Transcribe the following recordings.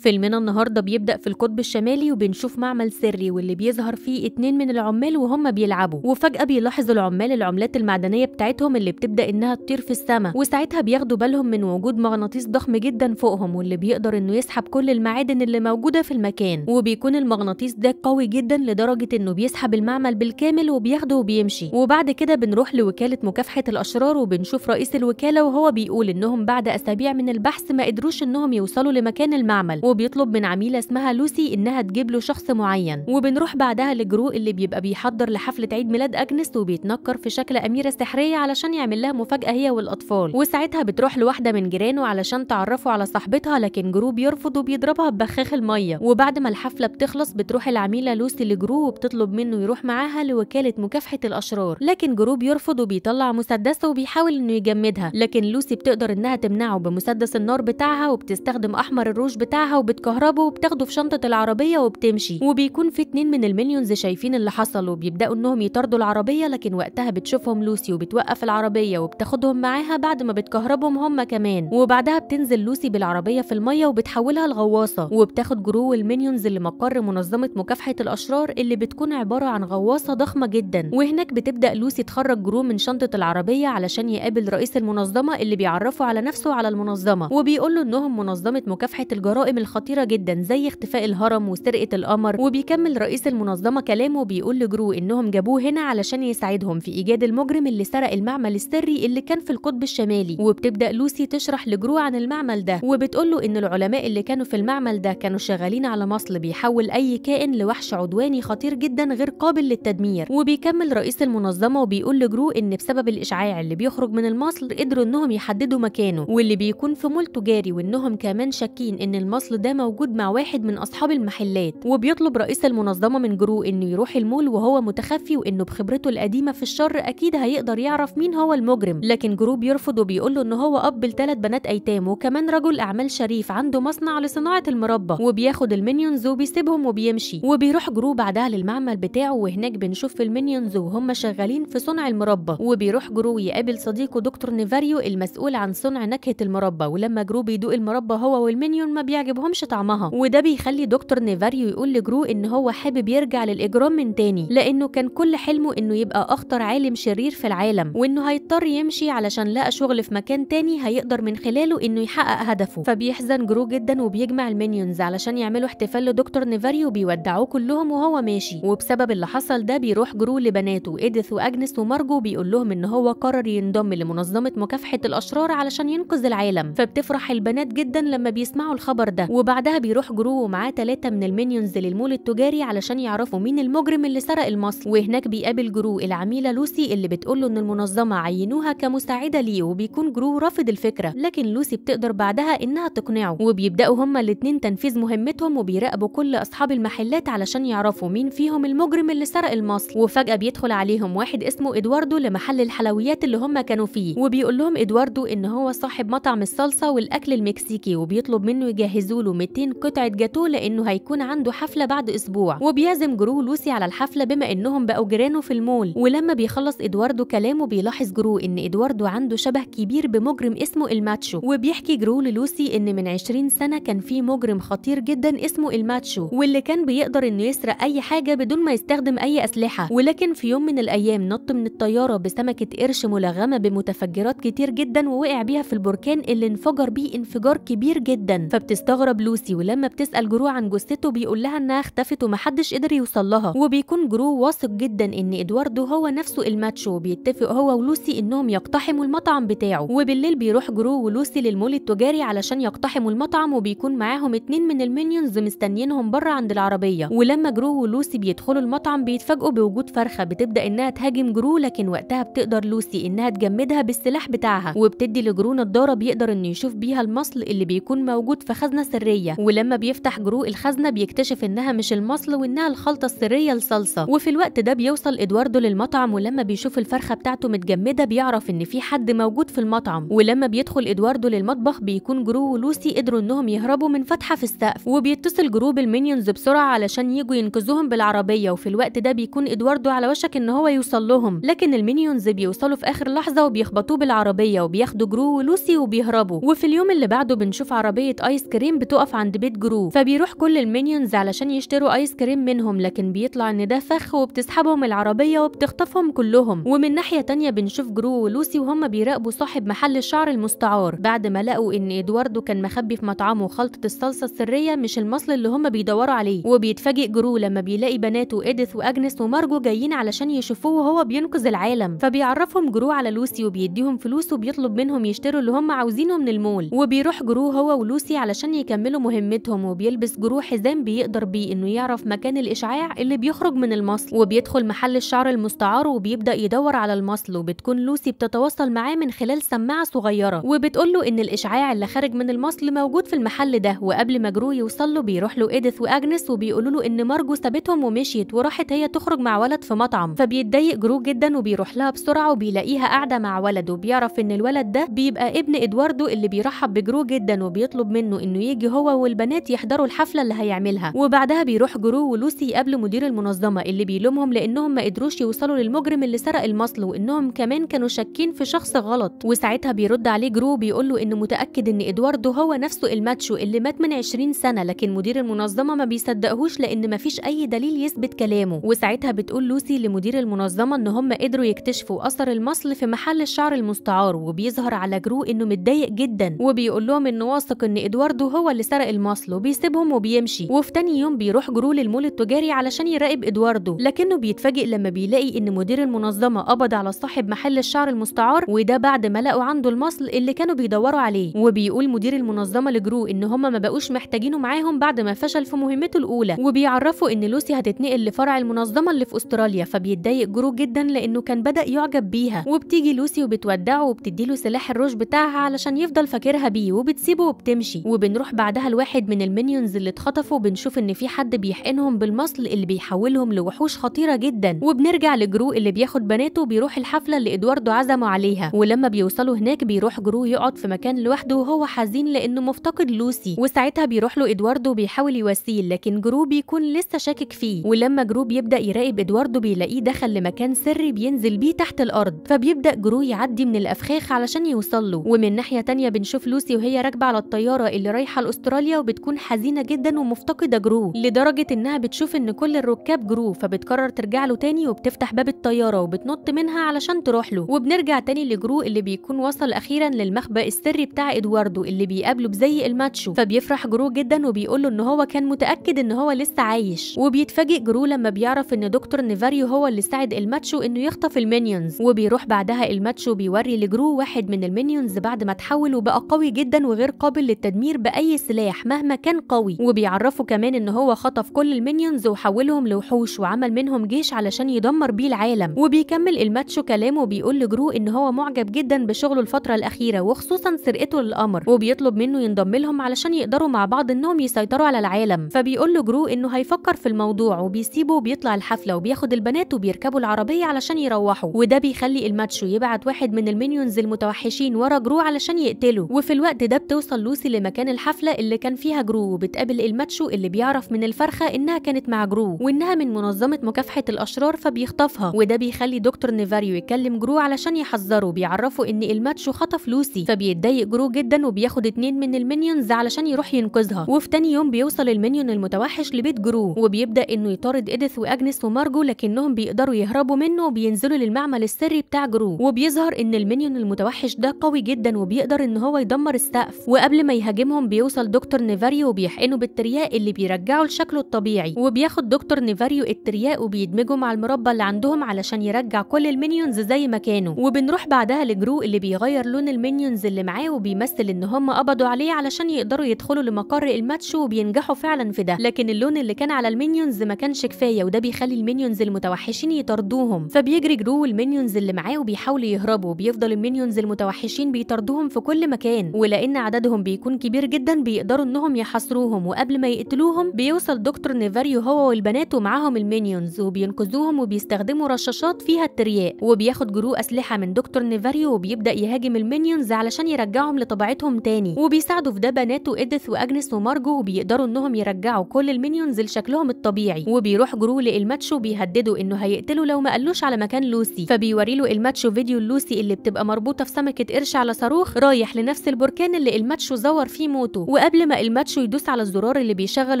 فيلمنا النهاردة بيبدأ في القطب الشمالي وبنشوف معمل سري واللي بيظهر فيه اتنين من العمال وهم بيلعبوا وفجأة بيلاحظ العمال العملات المعدنية بتاعتهم اللي بتبدأ إنها تطير في السماء وساعتها بياخدوا بالهم من وجود مغناطيس ضخم جدا فوقهم واللي بيقدر إنه يسحب كل المعادن اللي موجودة في المكان وبيكون المغناطيس ده قوي جدا لدرجة إنه بيسحب المعمل بالكامل وبياخده وبيمشي وبعد كده بنروح لوكالة مكافحة الأشرار وبنشوف رئيس الوكالة وهو بيقول إنهم بعد أسابيع من البحث ما قدروش إنهم يوصلوا لمكان المعمل وبيطلب من عميله اسمها لوسي انها تجيب له شخص معين وبنروح بعدها لجرو اللي بيبقى بيحضر لحفله عيد ميلاد اجنس وبيتنكر في شكل اميره سحريه علشان يعمل لها مفاجاه هي والاطفال وساعتها بتروح لواحده من جيرانه علشان تعرفه على صاحبتها لكن جرو بيرفض وبيضربها ببخاخ الميه وبعد ما الحفله بتخلص بتروح العميله لوسي لجرو وبتطلب منه يروح معاها لوكاله مكافحه الاشرار لكن جرو بيرفض وبيطلع مسدسه وبيحاول انه يجمدها لكن لوسي بتقدر انها تمنعه بمسدس النار بتاعها وبتستخدم احمر الروج بتاعها بتاعها وبتكهربه وبتاخده في شنطه العربيه وبتمشي وبيكون في اتنين من المنيونز شايفين اللي حصل وبيبداوا انهم يطاردوا العربيه لكن وقتها بتشوفهم لوسي وبتوقف العربيه وبتاخدهم معاها بعد ما بتكهربهم هم كمان وبعدها بتنزل لوسي بالعربيه في الميه وبتحولها لغواصه وبتاخد جرو اللي لمقر منظمه مكافحه الاشرار اللي بتكون عباره عن غواصه ضخمه جدا وهناك بتبدا لوسي تخرج جرو من شنطه العربيه علشان يقابل رئيس المنظمه اللي بيعرفه على نفسه على المنظمه وبيقول له انهم منظمه مكافحه الجرائم الخطيرة جدا زي اختفاء الهرم وسرقة القمر وبيكمل رئيس المنظمة كلامه بيقول لجرو إنهم جابوه هنا علشان يساعدهم في إيجاد المجرم اللي سرق المعمل السري اللي كان في القطب الشمالي وبتبدأ لوسي تشرح لجرو عن المعمل ده وبتقول له إن العلماء اللي كانوا في المعمل ده كانوا شغالين على مصل بيحول أي كائن لوحش عدواني خطير جدا غير قابل للتدمير وبيكمل رئيس المنظمة وبيقول لجرو إن بسبب الإشعاع اللي بيخرج من المصل قدروا إنهم يحددوا مكانه واللي بيكون في مول تجاري وإنهم كمان شاكين إن المصل الطفل ده موجود مع واحد من أصحاب المحلات وبيطلب رئيس المنظمة من جرو إنه يروح المول وهو متخفي وإنه بخبرته القديمة في الشر أكيد هيقدر يعرف مين هو المجرم لكن جرو بيرفض وبيقول له إن هو أب لثلاث بنات أيتام وكمان رجل أعمال شريف عنده مصنع لصناعة المربى وبياخد المينيونز وبيسيبهم وبيمشي وبيروح جرو بعدها للمعمل بتاعه وهناك بنشوف المينيونز وهم شغالين في صنع المربى وبيروح جرو يقابل صديقه دكتور نيفاريو المسؤول عن صنع نكهة المربى ولما جرو بيدوق المربى هو والمينيون ما بيعجبه يعجبهمش طعمها وده بيخلي دكتور نيفاريو يقول لجرو ان هو حابب يرجع للاجرام من تاني لانه كان كل حلمه انه يبقى اخطر عالم شرير في العالم وانه هيضطر يمشي علشان لقى شغل في مكان تاني هيقدر من خلاله انه يحقق هدفه فبيحزن جرو جدا وبيجمع المينيونز علشان يعملوا احتفال لدكتور نيفاريو بيودعوه كلهم وهو ماشي وبسبب اللي حصل ده بيروح جرو لبناته إيديث واجنس ومارجو بيقول لهم ان هو قرر ينضم لمنظمه مكافحه الاشرار علشان ينقذ العالم فبتفرح البنات جدا لما بيسمعوا الخبر ده وبعدها بيروح جرو ومعاه تلاتة من المينيونز للمول التجاري علشان يعرفوا مين المجرم اللي سرق المصل وهناك بيقابل جرو العميلة لوسي اللي بتقول له إن المنظمة عينوها كمساعدة ليه وبيكون جرو رافض الفكرة لكن لوسي بتقدر بعدها إنها تقنعه وبيبدأوا هما الاتنين تنفيذ مهمتهم وبيراقبوا كل أصحاب المحلات علشان يعرفوا مين فيهم المجرم اللي سرق المصل وفجأة بيدخل عليهم واحد اسمه إدواردو لمحل الحلويات اللي هما كانوا فيه وبيقول لهم إدواردو إن هو صاحب مطعم الصلصة والأكل المكسيكي وبيطلب منه يجهزوا له 200 قطعه جاتوه لانه هيكون عنده حفله بعد اسبوع وبيعزم جرو لوسي على الحفله بما انهم بقوا جيرانه في المول ولما بيخلص ادواردو كلامه بيلاحظ جرو ان ادواردو عنده شبه كبير بمجرم اسمه الماتشو وبيحكي جرو للوسي ان من 20 سنه كان في مجرم خطير جدا اسمه الماتشو واللي كان بيقدر انه يسرق اي حاجه بدون ما يستخدم اي اسلحه ولكن في يوم من الايام نط من الطياره بسمكه قرش ملغمه بمتفجرات كتير جدا ووقع بيها في البركان اللي انفجر بيه انفجار كبير جدا فبتستغرب بتهرب لوسي ولما بتسال جرو عن جثته بيقول لها انها اختفت ومحدش قدر يوصل لها وبيكون جرو واثق جدا ان ادواردو هو نفسه الماتشو بيتفق هو ولوسي انهم يقتحموا المطعم بتاعه وبالليل بيروح جرو ولوسي للمول التجاري علشان يقتحموا المطعم وبيكون معاهم اتنين من المينيونز مستنيينهم بره عند العربيه ولما جرو ولوسي بيدخلوا المطعم بيتفاجئوا بوجود فرخه بتبدا انها تهاجم جرو لكن وقتها بتقدر لوسي انها تجمدها بالسلاح بتاعها وبتدي لجرو نضاره بيقدر انه يشوف بيها المصل اللي بيكون موجود في خزنه سرية ولما بيفتح جرو الخزنة بيكتشف إنها مش المصل وإنها الخلطة السرية لصلصة وفي الوقت ده بيوصل إدواردو للمطعم ولما بيشوف الفرخة بتاعته متجمدة بيعرف إن في حد موجود في المطعم ولما بيدخل إدواردو للمطبخ بيكون جرو ولوسي قدروا إنهم يهربوا من فتحة في السقف وبيتصل جرو بالمينيونز بسرعة علشان يجوا ينقذوهم بالعربية وفي الوقت ده بيكون إدواردو على وشك إن هو يوصل لهم لكن المينيونز بيوصلوا في آخر لحظة وبيخبطوه بالعربية وبياخدوا جرو ولوسي وبيهربوا وفي اليوم اللي بعده بنشوف عربية آيس كريم بتقف عند بيت جرو فبيروح كل المينيونز علشان يشتروا ايس كريم منهم لكن بيطلع ان ده فخ وبتسحبهم العربيه وبتخطفهم كلهم ومن ناحيه تانية بنشوف جرو ولوسي وهم بيراقبوا صاحب محل الشعر المستعار بعد ما لقوا ان ادواردو كان مخبي في مطعمه خلطه الصلصه السريه مش المصل اللي هم بيدوروا عليه وبيتفاجئ جرو لما بيلاقي بناته اديث واجنس ومارجو جايين علشان يشوفوه وهو بينقذ العالم فبيعرفهم جرو على لوسي وبيديهم فلوس وبيطلب منهم يشتروا اللي هم عاوزينه من المول وبيروح جرو هو ولوسي علشان يكلموا بيكملوا مهمتهم وبيلبس جروح حزام بيقدر بيه انه يعرف مكان الاشعاع اللي بيخرج من المصل وبيدخل محل الشعر المستعار وبيبدا يدور على المصل وبتكون لوسي بتتواصل معاه من خلال سماعه صغيره وبتقول له ان الاشعاع اللي خارج من المصل موجود في المحل ده وقبل ما جرو يوصل له بيروح له ايديث واجنس وبيقولوا له ان مارجو سابتهم ومشيت وراحت هي تخرج مع ولد في مطعم فبيتضايق جرو جدا وبيروح لها بسرعه وبيلاقيها قاعده مع ولد وبيعرف ان الولد ده بيبقى ابن ادواردو اللي بيرحب بجرو جدا وبيطلب منه انه يجي هيجي هو والبنات يحضروا الحفله اللي هيعملها وبعدها بيروح جرو ولوسي يقابلوا مدير المنظمه اللي بيلومهم لانهم ما قدروش يوصلوا للمجرم اللي سرق المصل وانهم كمان كانوا شاكين في شخص غلط وساعتها بيرد عليه جرو بيقول له انه متاكد ان ادواردو هو نفسه الماتشو اللي مات من 20 سنه لكن مدير المنظمه ما بيصدقهوش لان ما فيش اي دليل يثبت كلامه وساعتها بتقول لوسي لمدير المنظمه ان هم قدروا يكتشفوا اثر المصل في محل الشعر المستعار وبيظهر على جرو انه متضايق جدا وبيقول لهم انه واثق ان ادواردو هو اللي سرق المصل وبيسيبهم وبيمشي وفي تاني يوم بيروح جرو للمول التجاري علشان يراقب ادواردو لكنه بيتفاجئ لما بيلاقي ان مدير المنظمه قبض على صاحب محل الشعر المستعار وده بعد ما لقوا عنده المصل اللي كانوا بيدوروا عليه وبيقول مدير المنظمه لجرو ان هما ما بقوش محتاجينه معاهم بعد ما فشل في مهمته الاولى وبيعرفوا ان لوسي هتتنقل لفرع المنظمه اللي في استراليا فبيتضايق جرو جدا لانه كان بدا يعجب بيها وبتيجي لوسي وبتودعه وبتديله سلاح الروش بتاعها علشان يفضل فاكرها بيه وبتسيبه وبتمشي وبنروح بعدها الواحد من المينيونز اللي اتخطفوا بنشوف ان في حد بيحقنهم بالمصل اللي بيحولهم لوحوش خطيره جدا وبنرجع لجرو اللي بياخد بناته بيروح الحفله اللي ادواردو عزمه عليها ولما بيوصلوا هناك بيروح جرو يقعد في مكان لوحده وهو حزين لانه مفتقد لوسي وساعتها بيروح له ادواردو بيحاول يواسيه لكن جرو بيكون لسه شاكك فيه ولما جرو بيبدا يراقب ادواردو بيلاقيه دخل لمكان سري بينزل بيه تحت الارض فبيبدا جرو يعدي من الافخاخ علشان يوصل له ومن ناحيه تانية بنشوف لوسي وهي راكبه على الطياره اللي رايحه استراليا وبتكون حزينه جدا ومفتقده جرو لدرجه انها بتشوف ان كل الركاب جرو فبتقرر ترجع له تاني وبتفتح باب الطياره وبتنط منها علشان تروح له وبنرجع تاني لجرو اللي بيكون وصل اخيرا للمخبأ السري بتاع ادواردو اللي بيقابله بزي الماتشو فبيفرح جرو جدا وبيقول له ان هو كان متاكد ان هو لسه عايش وبيتفاجئ جرو لما بيعرف ان دكتور نيفاريو هو اللي ساعد الماتشو انه يخطف المينيونز وبيروح بعدها الماتشو بيوري لجرو واحد من المينيونز بعد ما اتحول وبقى قوي جدا وغير قابل للتدمير باي السلاح مهما كان قوي وبيعرفوا كمان ان هو خطف كل المينيونز وحولهم لوحوش وعمل منهم جيش علشان يدمر بيه العالم وبيكمل الماتشو كلامه وبيقول لجرو ان هو معجب جدا بشغله الفتره الاخيره وخصوصا سرقته للقمر وبيطلب منه ينضم لهم علشان يقدروا مع بعض انهم يسيطروا على العالم فبيقول له جرو انه هيفكر في الموضوع وبيسيبه وبيطلع الحفله وبياخد البنات وبيركبوا العربيه علشان يروحوا وده بيخلي الماتشو يبعت واحد من المينيونز المتوحشين ورا جرو علشان يقتله وفي الوقت ده بتوصل لوسي لمكان الحفله الحفلة اللي كان فيها جرو بتقابل الماتشو اللي بيعرف من الفرخة إنها كانت مع جرو وإنها من منظمة مكافحة الأشرار فبيخطفها وده بيخلي دكتور نيفاريو يكلم جرو علشان يحذره بيعرفه إن الماتشو خطف لوسي فبيتضايق جرو جدا وبياخد اتنين من المينيونز علشان يروح ينقذها وفي تاني يوم بيوصل المينيون المتوحش لبيت جرو وبيبدأ إنه يطارد إيديث وأجنس ومارجو لكنهم بيقدروا يهربوا منه وبينزلوا للمعمل السري بتاع جرو وبيظهر إن المينيون المتوحش ده قوي جدا وبيقدر إن هو يدمر السقف وقبل ما يهاجمهم بيوصل بيوصل دكتور نيفاريو وبيحقنه بالترياق اللي بيرجعه لشكله الطبيعي وبياخد دكتور نيفاريو الترياق وبيدمجه مع المربى اللي عندهم علشان يرجع كل المينيونز زي ما كانوا وبنروح بعدها لجرو اللي بيغير لون المينيونز اللي معاه وبيمثل ان هم قبضوا عليه علشان يقدروا يدخلوا لمقر الماتش وبينجحوا فعلا في ده لكن اللون اللي كان على المينيونز ما كانش كفايه وده بيخلي المينيونز المتوحشين يطردوهم فبيجري جرو والمينيونز اللي معاه وبيحاولوا يهربوا وبيفضل المينيونز المتوحشين بيطردوهم في كل مكان ولان عددهم بيكون كبير جدا بيقدروا انهم يحاصروهم وقبل ما يقتلوهم بيوصل دكتور نيفاريو هو والبنات ومعاهم المينيونز وبينقذوهم وبيستخدموا رشاشات فيها الترياق وبياخد جرو اسلحه من دكتور نيفاريو وبيبدا يهاجم المينيونز علشان يرجعهم لطبيعتهم تاني وبيساعدوا في ده بنات واديث واجنس ومارجو وبيقدروا انهم يرجعوا كل المينيونز لشكلهم الطبيعي وبيروح جرو لالماتشو بيهدده انه هيقتله لو ما قالوش على مكان لوسي فبيوري له الماتشو فيديو لوسي اللي بتبقى مربوطه في سمكه قرش على صاروخ رايح لنفس البركان اللي الماتشو زور فيه موته وقبل ما الماتشو يدوس على الزرار اللي بيشغل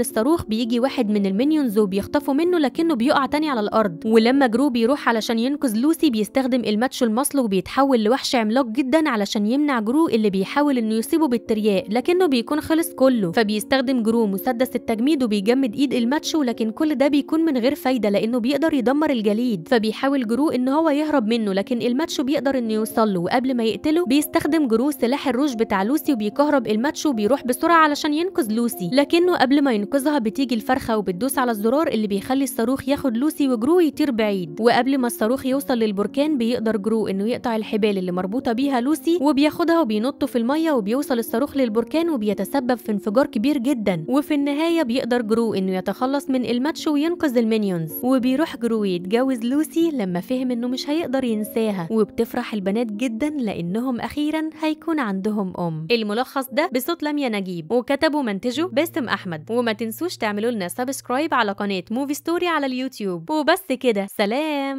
الصاروخ بيجي واحد من المينيونز وبيخطفه منه لكنه بيقع تاني على الارض ولما جرو بيروح علشان ينقذ لوسي بيستخدم الماتشو المصل وبيتحول لوحش عملاق جدا علشان يمنع جرو اللي بيحاول انه يصيبه بالترياق لكنه بيكون خلص كله فبيستخدم جرو مسدس التجميد وبيجمد ايد الماتشو لكن كل ده بيكون من غير فايده لانه بيقدر يدمر الجليد فبيحاول جرو ان هو يهرب منه لكن الماتشو بيقدر انه يوصل له وقبل ما يقتله بيستخدم جرو سلاح الروش بتاع لوسي وبيكهرب الماتشو وبيروح بسرعه بسرعه علشان ينقذ لوسي لكنه قبل ما ينقذها بتيجي الفرخه وبتدوس على الزرار اللي بيخلي الصاروخ ياخد لوسي وجرو يطير بعيد وقبل ما الصاروخ يوصل للبركان بيقدر جرو انه يقطع الحبال اللي مربوطه بيها لوسي وبياخدها وبينط في الميه وبيوصل الصاروخ للبركان وبيتسبب في انفجار كبير جدا وفي النهايه بيقدر جرو انه يتخلص من الماتش وينقذ المينيونز وبيروح جرو يتجوز لوسي لما فهم انه مش هيقدر ينساها وبتفرح البنات جدا لانهم اخيرا هيكون عندهم ام الملخص ده بصوت لميا نجيب نجيب وكتبوا منتجه باسم احمد وما تنسوش تعملوا لنا سبسكرايب على قناه موفي ستوري على اليوتيوب وبس كده سلام